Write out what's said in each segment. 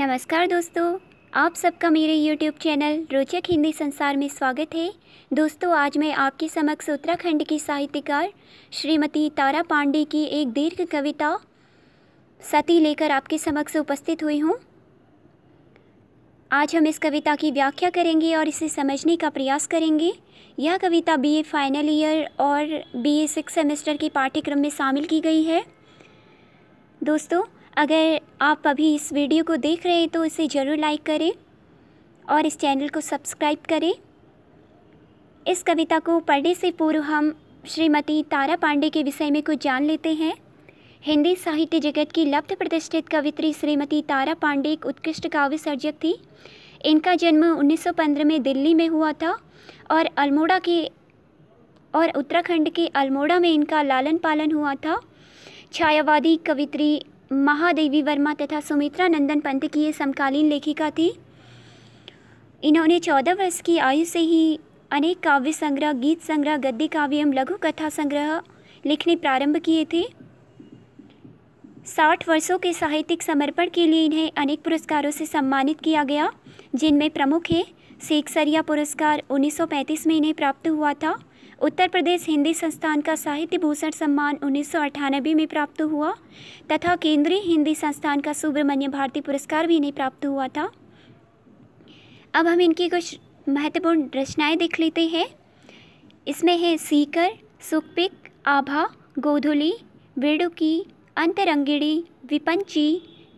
नमस्कार दोस्तों आप सबका मेरे YouTube चैनल रोचक हिंदी संसार में स्वागत है दोस्तों आज मैं आपके समक्ष उत्तराखंड की साहित्यकार श्रीमती तारा पांडे की एक दीर्घ कविता सती लेकर आपके समक्ष उपस्थित हुई हूँ आज हम इस कविता की व्याख्या करेंगे और इसे समझने का प्रयास करेंगे यह कविता बीए फाइनल ईयर और बीए सिक्स सेमेस्टर के पाठ्यक्रम में शामिल की गई है दोस्तों अगर आप अभी इस वीडियो को देख रहे हैं तो इसे ज़रूर लाइक करें और इस चैनल को सब्सक्राइब करें इस कविता को पढ़ने से पूर्व हम श्रीमती तारा पांडे के विषय में कुछ जान लेते हैं हिंदी साहित्य जगत की लब्ध प्रतिष्ठित कवित्री श्रीमती तारा पांडे एक उत्कृष्ट काव्य सर्जक थी इनका जन्म 1915 में दिल्ली में हुआ था और अल्मोड़ा के और उत्तराखंड के अल्मोड़ा में इनका लालन पालन हुआ था छायावादी कवित्री महादेवी वर्मा तथा सुमित्रा नंदन पंत की ये समकालीन लेखिका थी इन्होंने चौदह वर्ष की आयु से ही अनेक काव्य संग्रह गीत संग्रह गद्य एवं लघु कथा संग्रह लिखने प्रारंभ किए थे साठ वर्षों के साहित्यिक समर्पण के लिए इन्हें अनेक पुरस्कारों से सम्मानित किया गया जिनमें प्रमुख है शेख सरिया पुरस्कार 1935 में इन्हें प्राप्त हुआ था उत्तर प्रदेश हिंदी संस्थान का साहित्य भूषण सम्मान उन्नीस में प्राप्त हुआ तथा केंद्रीय हिंदी संस्थान का सुब्रमण्य भारती पुरस्कार भी इन्हें प्राप्त हुआ था अब हम इनकी कुछ महत्वपूर्ण रचनाएं देख लेते हैं इसमें है सीकर सुखपिक आभा गोधुली बेड़ुकी अंतरंगिणी विपंची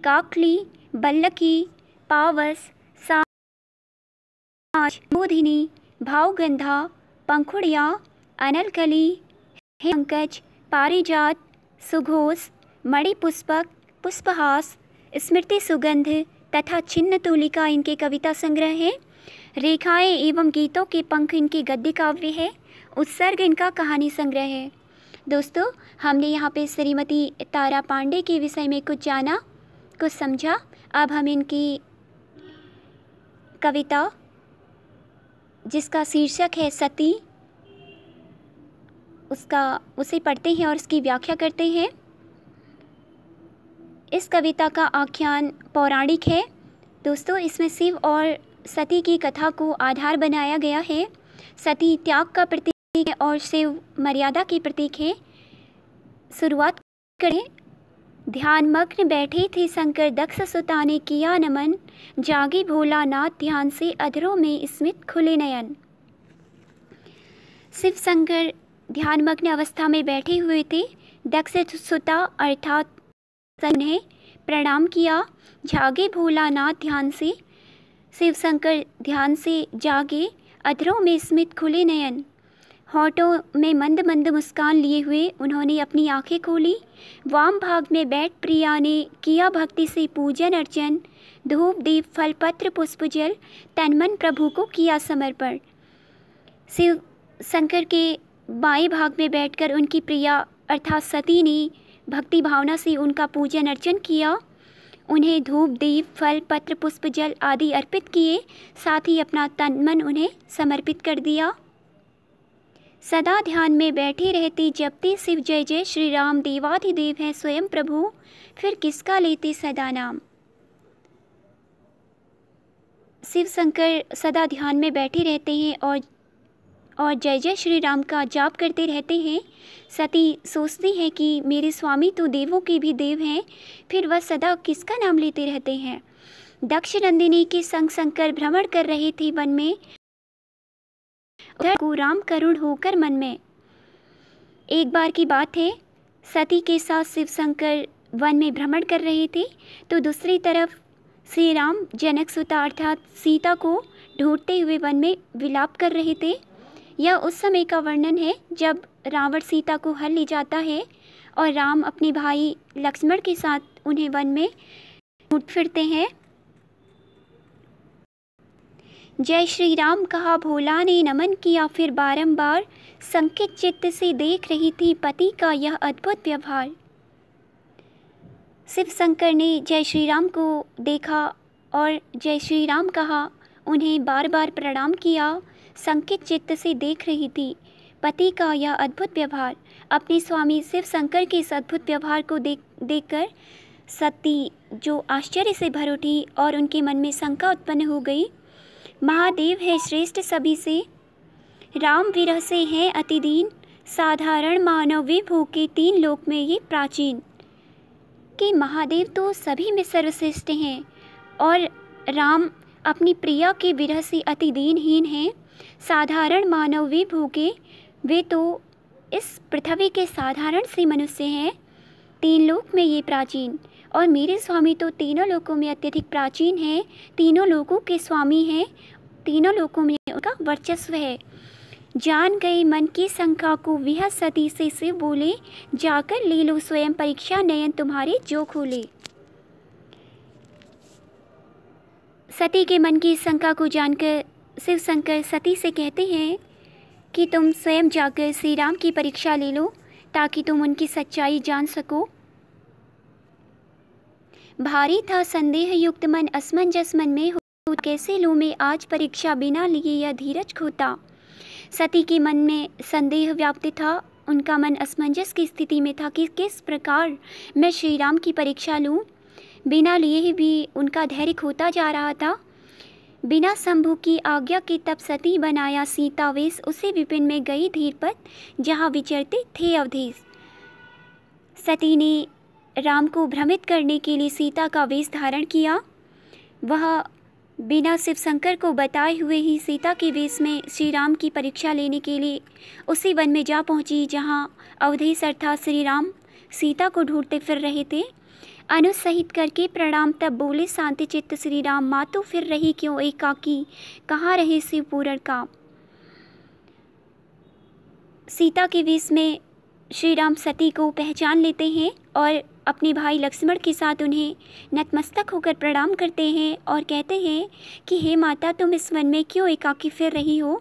काकली बल्लकी पावस साधिनी भावगंधा पंखुड़िया अनलकली हेंकज पारिजात सुघोष मणिपुष्पक पुष्पहास स्मृति सुगंध तथा छिन्न तुलिका इनके कविता संग्रह हैं रेखाएं एवं गीतों के पंख इनके गद्य काव्य है उत्सर्ग इनका कहानी संग्रह है दोस्तों हमने यहाँ पे श्रीमती तारा पांडे के विषय में कुछ जाना कुछ समझा अब हम इनकी कविता जिसका शीर्षक है सती उसका उसे पढ़ते हैं और उसकी व्याख्या करते हैं इस कविता का आख्यान पौराणिक है दोस्तों इसमें शिव और सती की कथा को आधार बनाया गया है सती त्याग का प्रतीक है और शिव मर्यादा के प्रतीक है शुरुआत करें ध्यान मग्न बैठे थे शंकर दक्ष सुता ने किया नमन जागे भोला नाथ ध्यान से अधरों में स्मित खुले नयन शिव शंकर ध्यानमग्न अवस्था में बैठे हुए थे दक्ष सुता अर्थात उन्हें प्रणाम किया जागे भोलानाथ ध्यान से शिव शंकर ध्यान से जागे अधरों में स्मित खुले नयन होठों में मंद मंद मुस्कान लिए हुए उन्होंने अपनी आंखें खोली वाम भाग में बैठ प्रिया ने किया भक्ति से पूजन अर्चन धूप दीप फलपत्र जल तनमन प्रभु को किया समर्पण शिव शंकर के बाएं भाग में बैठकर उनकी प्रिया अर्थात सती ने भक्ति भावना से उनका पूजन अर्चन किया उन्हें धूप दीप फल पत्र पुष्प जल आदि अर्पित किए साथ ही अपना तन मन उन्हें समर्पित कर दिया सदा ध्यान में बैठे रहते जपते शिव जय जय श्री राम देवाधिदेव हैं स्वयं प्रभु फिर किसका लेते सदा नाम शिव शंकर सदा ध्यान में बैठे रहते हैं और और जय जय श्री राम का जाप करते रहते हैं सती सोचती है कि मेरे स्वामी तो देवों के भी देव हैं फिर वह सदा किसका नाम लेते रहते हैं दक्ष नंदिनी के संग संकर भ्रमण कर रहे थे वन में उधर को राम करुण होकर मन में एक बार की बात है सती के साथ शिव शंकर वन में भ्रमण कर रहे थे तो दूसरी तरफ श्री राम जनक सुता अर्थात सीता को ढूंढते हुए वन में विलाप कर रहे थे यह उस समय का वर्णन है जब रावण सीता को हर ले जाता है और राम अपने भाई लक्ष्मण के साथ उन्हें वन में उठ फिरते हैं जय श्री राम कहा भोला ने नमन किया फिर बारंबार संकित चित्त से देख रही थी पति का यह अद्भुत व्यवहार शिव शंकर ने जय श्री राम को देखा और जय श्री राम कहा उन्हें बार बार प्रणाम किया संकित चित्त से देख रही थी पति का यह अद्भुत व्यवहार अपने स्वामी शिव शंकर के इस अद्भुत व्यवहार को देख देखकर सती जो आश्चर्य से भर उठी और उनके मन में शंका उत्पन्न हो गई महादेव है श्रेष्ठ सभी से राम विरह से हैं अतिदीन साधारण मानव विभू के तीन लोक में ये प्राचीन कि महादेव तो सभी में सर्वश्रेष्ठ हैं और राम अपनी प्रिया के विरह से अतिदीनहीन हैं साधारण मानव भी भूखे वे तो इस पृथ्वी के साधारण से मनुष्य हैं तीन लोक में ये प्राचीन और मेरे स्वामी तो तीनों लोकों में अत्यधिक प्राचीन हैं तीनों लोकों के स्वामी हैं तीनों लोकों में उनका वर्चस्व है जान गए मन की शंका को वह सती से से बोले जाकर ले लो स्वयं परीक्षा नयन तुम्हारे जो खोले सती के मन की शंका को जानकर शिव शंकर सती से कहते हैं कि तुम स्वयं जाकर श्री राम की परीक्षा ले लो ताकि तुम उनकी सच्चाई जान सको भारी था संदेह युक्त मन असमंजस मन में हो तो कैसे लो मैं आज परीक्षा बिना लिए यह धीरज खोता सती के मन में संदेह व्याप्त था उनका मन असमंजस की स्थिति में था कि किस प्रकार मैं श्री राम की परीक्षा लूँ बिना लिए ही भी उनका धैर्य खोता जा रहा था बिना शंभु की आज्ञा के तप सती बनाया सीतावेश उसे विपिन में गई धीरपत जहाँ विचरते थे अवधेश सती ने राम को भ्रमित करने के लिए सीता का वेश धारण किया वह बिना शिव शंकर को बताए हुए ही सीता के वेश में श्री राम की परीक्षा लेने के लिए उसी वन में जा पहुंची जहां अवधेश अर्थात श्री राम सीता को ढूंढते फिर रहे थे अनुसहित करके प्रणाम तब बोले शांति चित्त श्री राम तो फिर रही क्यों एकाकी कहाँ रहे शिव पूरण का सीता के विष में श्री राम सती को पहचान लेते हैं और अपने भाई लक्ष्मण के साथ उन्हें नतमस्तक होकर प्रणाम करते हैं और कहते हैं कि हे माता तुम इस वन में क्यों एकाकी फिर रही हो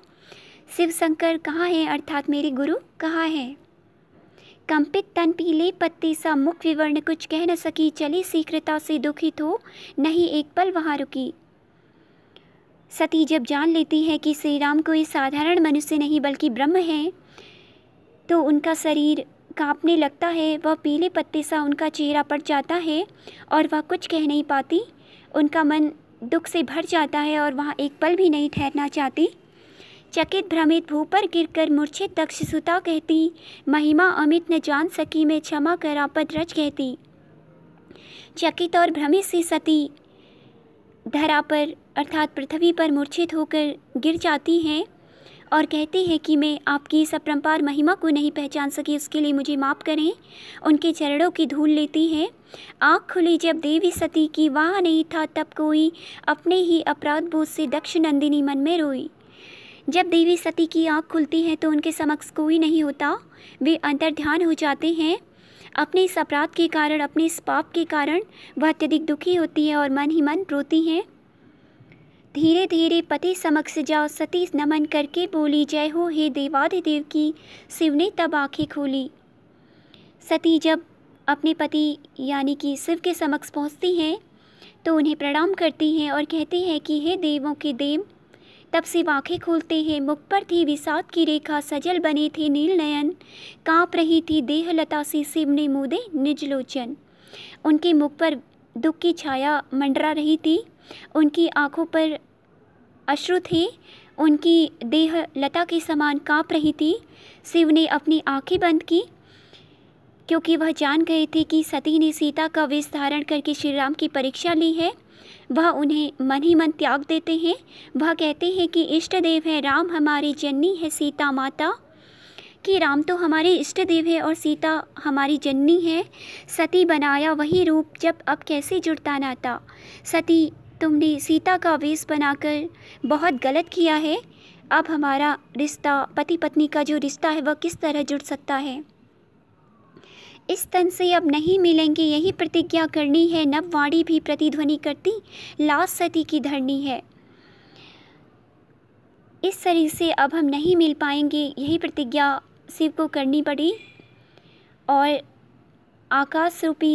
शिव शंकर कहाँ हैं अर्थात मेरे गुरु कहाँ हैं कंपित तन पीले पत्ते सा मुख विवर्ण कुछ कह न सकी चली शीघ्रता से दुखित हो नहीं एक पल वहाँ रुकी सती जब जान लेती है कि श्री राम कोई साधारण मनुष्य नहीं बल्कि ब्रह्म है तो उनका शरीर कांपने लगता है वह पीले पत्ते सा उनका चेहरा पड़ जाता है और वह कुछ कह नहीं पाती उनका मन दुख से भर जाता है और वहाँ एक पल भी नहीं ठहरना चाहती चकित भ्रमित भूपर कर मूर्छित तक्षसुता कहती महिमा अमित न जान सकी मैं क्षमा कर आपद रच कहती चकित और भ्रमित सी सती धरा पर अर्थात पृथ्वी पर मूर्छित होकर गिर जाती हैं और कहती है कि मैं आपकी इस अपरम्पार महिमा को नहीं पहचान सकी उसके लिए मुझे माफ़ करें उनके चरणों की धूल लेती हैं आँख खुली जब देवी सती की वाह नहीं था तब कोई अपने ही अपराध बोध से दक्ष नंदिनी मन में रोई जब देवी सती की आँख खुलती है तो उनके समक्ष कोई नहीं होता वे अंतर ध्यान हो जाते हैं अपने इस अपराध के कारण अपने इस पाप के कारण वह अत्यधिक दुखी होती है और मन ही मन रोती हैं धीरे धीरे पति समक्ष जाओ सती नमन करके बोली जय हो हे देव की शिव ने तब आँखें खोली सती जब अपने पति यानी कि शिव के समक्ष पहुँचती हैं तो उन्हें प्रणाम करती हैं और कहती हैं कि हे देवों के देव तब शिव आँखें खोलते हैं मुख पर थी विसाद की रेखा सजल बने थे नील नयन काँप रही थी देह लता से शिव ने मुदे निजलोचन उनके मुख पर दुख की छाया मंडरा रही थी उनकी आंखों पर अश्रु थे उनकी देह लता के समान कांप रही थी शिव ने अपनी आंखें बंद की क्योंकि वह जान गए थे कि सती ने सीता का वेश धारण करके श्रीराम की परीक्षा ली है वह उन्हें मन ही मन त्याग देते हैं वह कहते हैं कि इष्ट देव है राम हमारी जननी है सीता माता कि राम तो हमारे इष्ट देव है और सीता हमारी जननी है सती बनाया वही रूप जब अब कैसे जुड़ता नाता सती तुमने सीता का वेश बनाकर बहुत गलत किया है अब हमारा रिश्ता पति पत्नी का जो रिश्ता है वह किस तरह जुड़ सकता है इस तन से अब नहीं मिलेंगे यही प्रतिज्ञा करनी है नववाणी भी प्रतिध्वनि करती लास्ट सती की धरनी है इस शरीर से अब हम नहीं मिल पाएंगे यही प्रतिज्ञा शिव को करनी पड़ी और आकाश रूपी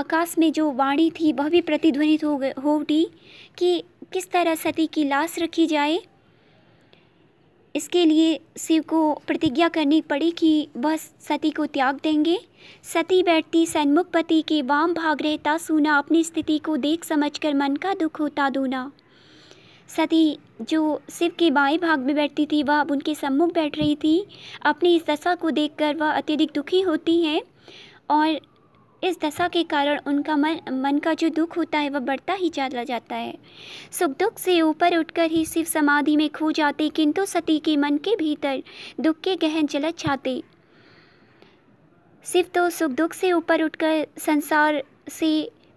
आकाश में जो वाणी थी वह भी प्रतिध्वनित हो हो उठी कि किस तरह सती की लाश रखी जाए इसके लिए शिव को प्रतिज्ञा करनी पड़ी कि वह सती को त्याग देंगे सती बैठती सन्मुख पति के वाम भाग रहता सुना अपनी स्थिति को देख समझकर मन का दुख होता दूना सती जो शिव के बाएं भाग में बैठती थी वह अब उनके सम्मुख बैठ रही थी अपनी इस दशा को देखकर वह अत्यधिक दुखी होती हैं और इस दशा के कारण उनका मन मन का जो दुख होता है वह बढ़ता ही चला जाता है सुख दुख से ऊपर उठकर ही शिव समाधि में खो जाते किंतु सती के मन के भीतर दुख के गहन जलत छाते शिव तो सुख दुख से ऊपर उठकर संसार से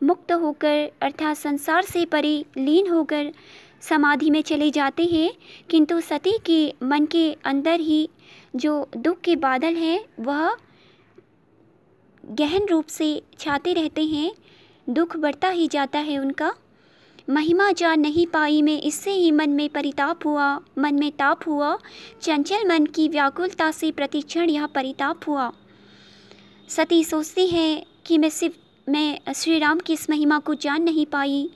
मुक्त होकर अर्थात संसार से परे लीन होकर समाधि में चले जाते हैं किंतु सती के मन के अंदर ही जो दुख के बादल हैं वह गहन रूप से छाते रहते हैं दुख बढ़ता ही जाता है उनका महिमा जान नहीं पाई मैं इससे ही मन में परिताप हुआ मन में ताप हुआ चंचल मन की व्याकुलता से प्रतिक्षण यह परिताप हुआ सती सोचती है कि मैं सिर्फ मैं श्री राम की इस महिमा को जान नहीं पाई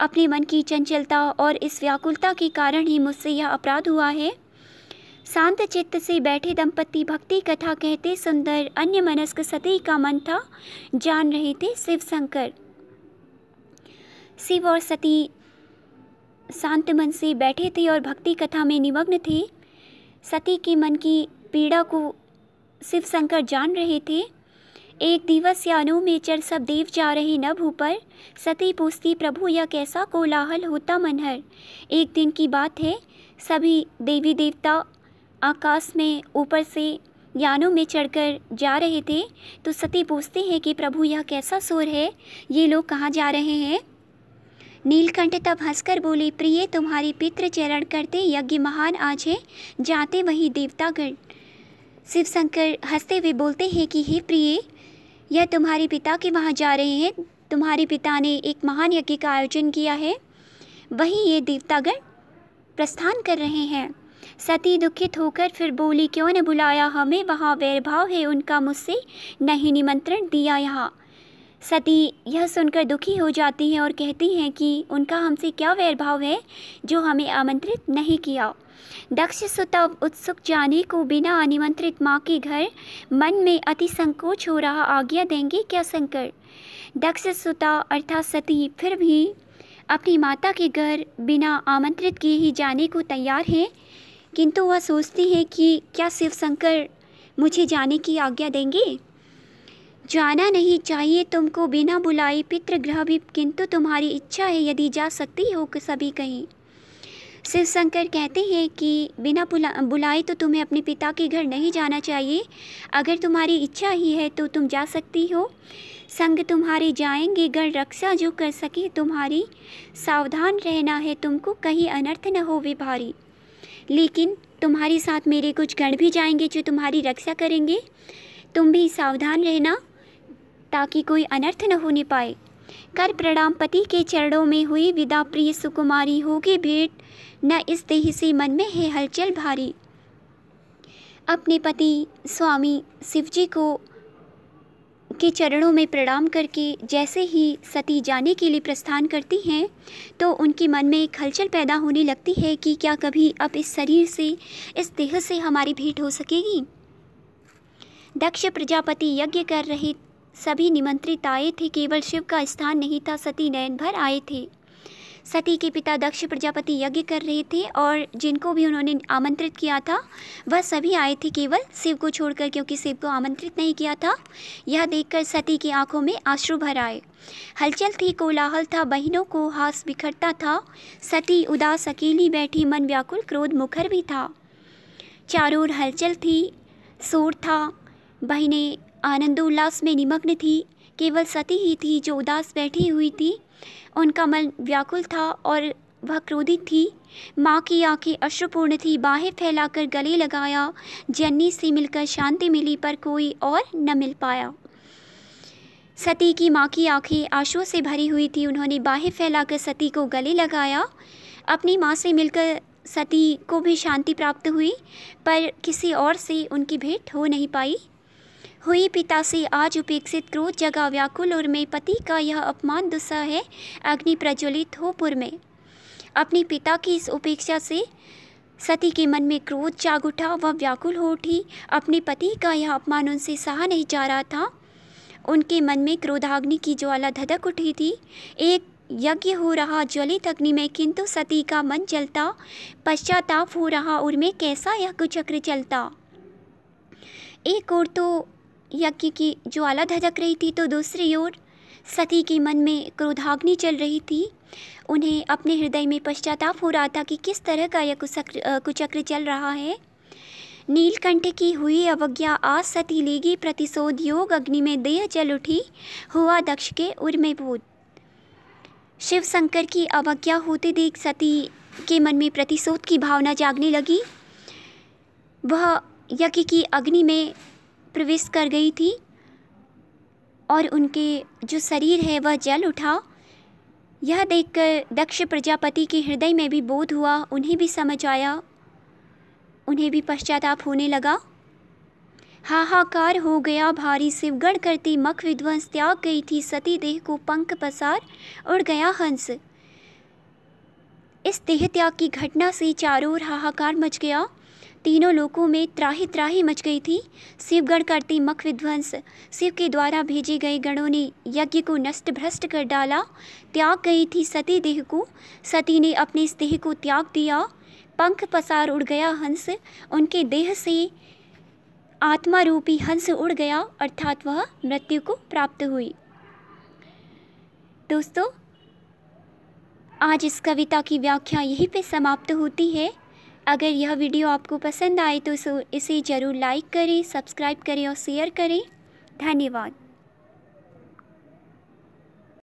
अपने मन की चंचलता और इस व्याकुलता के कारण ही मुझसे यह अपराध हुआ है शांत चित्त से बैठे दंपति भक्ति कथा कहते सुंदर अन्य मनस्क सती का मन था जान रहे थे शिव शंकर शिव और सती शांत मन से बैठे थे और भक्ति कथा में निमग्न थे सती के मन की पीड़ा को शिव शंकर जान रहे थे एक दिवस अनु में चर सब देव जा रहे नभ पर सती पूछती प्रभु यह कैसा कोलाहल होता मनहर एक दिन की बात है सभी देवी देवता आकाश में ऊपर से यानों में चढ़कर जा रहे थे तो सती पूछते हैं कि प्रभु यह कैसा शोर है ये लोग कहाँ जा रहे हैं नीलकंठ तब हंसकर बोले प्रिय तुम्हारी पितृ चरण करते यज्ञ महान आज है जाते वही देवतागण शिव शंकर हंसते हुए बोलते हैं कि हे प्रिय यह तुम्हारे पिता के वहाँ जा रहे हैं तुम्हारे पिता ने एक महान यज्ञ का आयोजन किया है वही ये देवतागण प्रस्थान कर रहे हैं सती दुखित होकर फिर बोली क्यों न बुलाया हमें वहाँ वैरभाव है उनका मुझसे नहीं निमंत्रण दिया यहाँ सती यह सुनकर दुखी हो जाती हैं और कहती हैं कि उनका हमसे क्या वैरभाव है जो हमें आमंत्रित नहीं किया दक्ष सुतव उत्सुक जाने को बिना अनिमंत्रित माँ के घर मन में अति संकोच हो रहा आज्ञा देंगे क्या शंकर दक्ष सुता अर्थात सती फिर भी अपनी माता के घर बिना आमंत्रित किए ही जाने को तैयार हैं किंतु वह सोचती है कि क्या शिव शंकर मुझे जाने की आज्ञा देंगे जाना नहीं चाहिए तुमको बिना बुलाए पितृग्रह भी किंतु तुम्हारी इच्छा है यदि जा सकती हो कि सभी कहीं शिव शंकर कहते हैं कि बिना बुला बुलाए तो तुम्हें अपने पिता के घर नहीं जाना चाहिए अगर तुम्हारी इच्छा ही है तो तुम जा सकती हो संग तुम्हारे जाएंगे घर रक्षा जो कर सके तुम्हारी सावधान रहना है तुमको कहीं अनर्थ न हो वे भारी लेकिन तुम्हारे साथ मेरे कुछ गण भी जाएंगे जो तुम्हारी रक्षा करेंगे तुम भी सावधान रहना ताकि कोई अनर्थ न होने पाए कर प्रणाम पति के चरणों में हुई विदा प्रिय सुकुमारी होगी भेंट न इस देह से मन में है हलचल भारी अपने पति स्वामी शिवजी को के चरणों में प्रणाम करके जैसे ही सती जाने के लिए प्रस्थान करती हैं तो उनके मन में एक हलचल पैदा होने लगती है कि क्या कभी अब इस शरीर से इस देह से हमारी भेंट हो सकेगी दक्ष प्रजापति यज्ञ कर रहे सभी निमंत्रित आए थे केवल शिव का स्थान नहीं था सती नयन भर आए थे सती के पिता दक्ष प्रजापति यज्ञ कर रहे थे और जिनको भी उन्होंने आमंत्रित किया था वह सभी आए थे केवल शिव को छोड़कर क्योंकि शिव को आमंत्रित नहीं किया था यह देखकर सती की आंखों में आश्रु भर आए हलचल थी कोलाहल था बहनों को हास बिखरता था सती उदास अकेली बैठी मन व्याकुल क्रोध मुखर भी था चारों हलचल थी शोर था बहनें आनंदोल्लास में निमग्न थी केवल सती ही थी जो उदास बैठी हुई थी उनका मन व्याकुल था और वह क्रोधित थी माँ की आंखें अश्रुपूर्ण थी बाहें फैलाकर गले लगाया जन्नी से मिलकर शांति मिली पर कोई और न मिल पाया सती की माँ की आंखें आंसुओं से भरी हुई थी उन्होंने बाहें फैलाकर सती को गले लगाया अपनी माँ से मिलकर सती को भी शांति प्राप्त हुई पर किसी और से उनकी भेंट हो नहीं पाई हुई पिता से आज उपेक्षित क्रोध जगा व्याकुल और में पति का यह अपमान दुस्सा है अग्नि प्रज्वलित हो पुर में अपने पिता की इस उपेक्षा से सती के मन में क्रोध जाग उठा वह व्याकुल हो उठी अपने पति का यह अपमान उनसे सहा नहीं जा रहा था उनके मन में क्रोधाग्नि की ज्वाला धधक उठी थी एक यज्ञ हो रहा ज्वलित अग्नि में किंतु सती का मन जलता पश्चाताप हो रहा उनमें कैसा यह कुचक्र चलता एक और तो यज्ञ की ज्वाला धधक रही थी तो दूसरी ओर सती के मन में क्रोधाग्नि चल रही थी उन्हें अपने हृदय में पश्चाताप हो रहा था कि किस तरह का यह कुचक्र कुचक्र चल रहा है नीलकंठ की हुई अवज्ञा आज सती लेगी प्रतिशोध योग अग्नि में देह जल उठी हुआ दक्ष के उर्मे भूत शिव शंकर की अवज्ञा होते देख सती के मन में प्रतिशोध की भावना जागने लगी वह यज्ञ की अग्नि में प्रवेश कर गई थी और उनके जो शरीर है वह जल उठा यह देखकर दक्ष प्रजापति के हृदय में भी बोध हुआ उन्हें भी समझ आया उन्हें भी पश्चाताप होने लगा हाहाकार हो गया भारी शिवगढ़ करती मख विध्वंस त्याग गई थी सती देह को पंख पसार उड़ गया हंस इस देह त्याग की घटना से चारों ओर हाहाकार मच गया तीनों लोकों में त्राही त्राही मच गई थी शिवगण करती मख विध्वंस शिव के द्वारा भेजे गए गणों ने यज्ञ को नष्ट भ्रष्ट कर डाला त्याग गई थी सती देह को सती ने अपने इस देह को त्याग दिया पंख पसार उड़ गया हंस उनके देह से आत्मा रूपी हंस उड़ गया अर्थात वह मृत्यु को प्राप्त हुई दोस्तों आज इस कविता की व्याख्या यहीं पे समाप्त होती है अगर यह वीडियो आपको पसंद आए तो इसे ज़रूर लाइक करें सब्सक्राइब करें और शेयर करें धन्यवाद